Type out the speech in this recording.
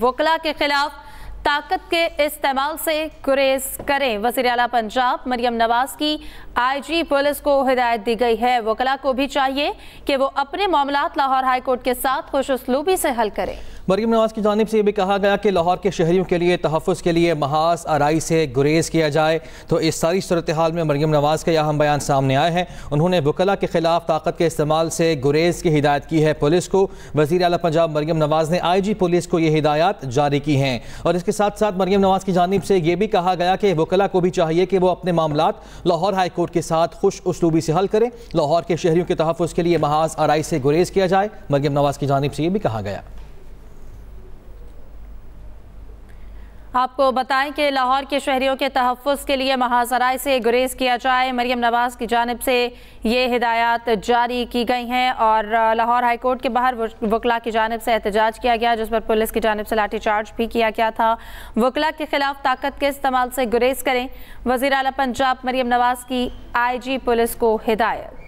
वकला के खिलाफ ताकत के इस्तेमाल से गुरेज करें वजीर अला पंजाब मरियम नवाज की आईजी पुलिस को हिदायत दी गई है वकला को भी चाहिए कि वो अपने मामला लाहौर हाईकोर्ट के साथ खुश से हल करें मरीम नवाज की जानब से यह भी कहा गया कि लाहौर के शहरीों के लिए तहफ़ के लिए महाज आरई से गुरेज किया जाए तो इस सारी सूरत हाल में मरीम नवाज़ का अहम बयान सामने आए हैं उन्होंने वकला के खिलाफ ताकत के इस्तेमाल से गुरेज की हिदायत की है पुलिस को वजी अला पंजाब मरीम नवाज़ ने आई जी पुलिस को ये हिदायत जारी की हैं और इसके साथ साथ मरीम नवाज़ की जानब से ये भी कहा गया कि वकला को भी चाहिए कि वो अपने मामला लाहौर हाईकोर्ट के साथ खुश उसलूबी से हल करें लाहौर के शहरीों के तहफ़ के लिए महाज आरई से गुरेज किया जाए मरीम नवाज़ की जानब से ये भी कहा गया आपको बताएं कि लाहौर के शहरियों के तहफ़ के लिए महाजराय से गुरेज किया जाए मरीम नवाज़ की जानब से ये हिदायत जारी की गई हैं और लाहौर हाई कोर्ट के बाहर वकला की जानब से एहतजाज किया गया जिस पर पुलिस की जानब से लाठीचार्ज भी किया गया था वकला के खिलाफ ताकत के इस्तेमाल से गुरेज करें वज़ी अला पंजाब मरीम नवाज़ की आई जी पुलिस को हिदायत